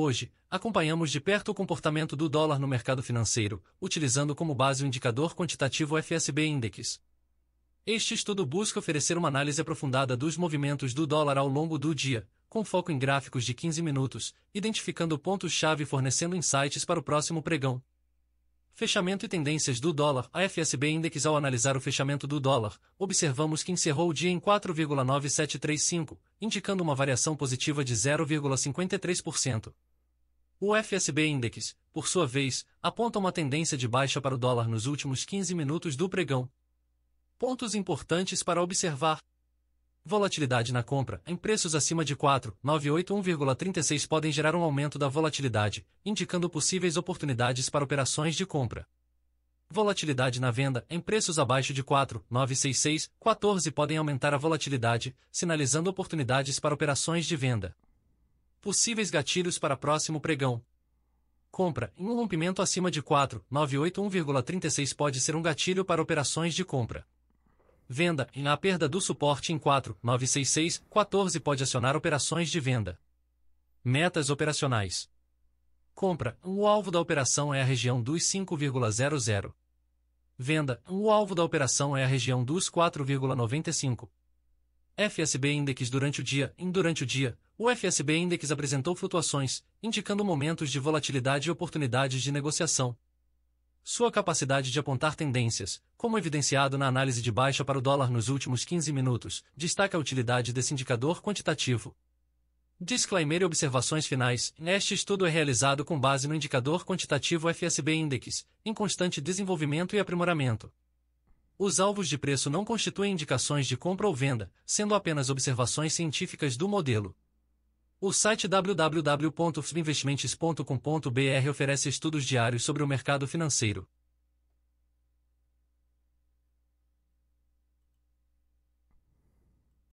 Hoje, acompanhamos de perto o comportamento do dólar no mercado financeiro, utilizando como base o indicador quantitativo FSB Index. Este estudo busca oferecer uma análise aprofundada dos movimentos do dólar ao longo do dia, com foco em gráficos de 15 minutos, identificando pontos-chave e fornecendo insights para o próximo pregão. Fechamento e tendências do dólar. A FSB Index ao analisar o fechamento do dólar, observamos que encerrou o dia em 4,9735, indicando uma variação positiva de 0,53%. O FSB Index, por sua vez, aponta uma tendência de baixa para o dólar nos últimos 15 minutos do pregão. Pontos importantes para observar: Volatilidade na compra, em preços acima de 4,981,36 podem gerar um aumento da volatilidade, indicando possíveis oportunidades para operações de compra. Volatilidade na venda, em preços abaixo de 4,966,14 podem aumentar a volatilidade, sinalizando oportunidades para operações de venda. Possíveis gatilhos para próximo pregão. Compra, em um rompimento acima de 4,981,36 pode ser um gatilho para operações de compra. Venda. a perda do suporte em 4966, 14 pode acionar operações de venda. Metas operacionais. Compra. O alvo da operação é a região dos 5,00. Venda. O alvo da operação é a região dos 4,95. FSB Index durante o dia. Em durante o dia, o FSB Index apresentou flutuações, indicando momentos de volatilidade e oportunidades de negociação. Sua capacidade de apontar tendências, como evidenciado na análise de baixa para o dólar nos últimos 15 minutos, destaca a utilidade desse indicador quantitativo. Disclaimer e observações finais: Este estudo é realizado com base no indicador quantitativo FSB Index, em constante desenvolvimento e aprimoramento. Os alvos de preço não constituem indicações de compra ou venda, sendo apenas observações científicas do modelo. O site www.fsbinvestimentos.com.br oferece estudos diários sobre o mercado financeiro.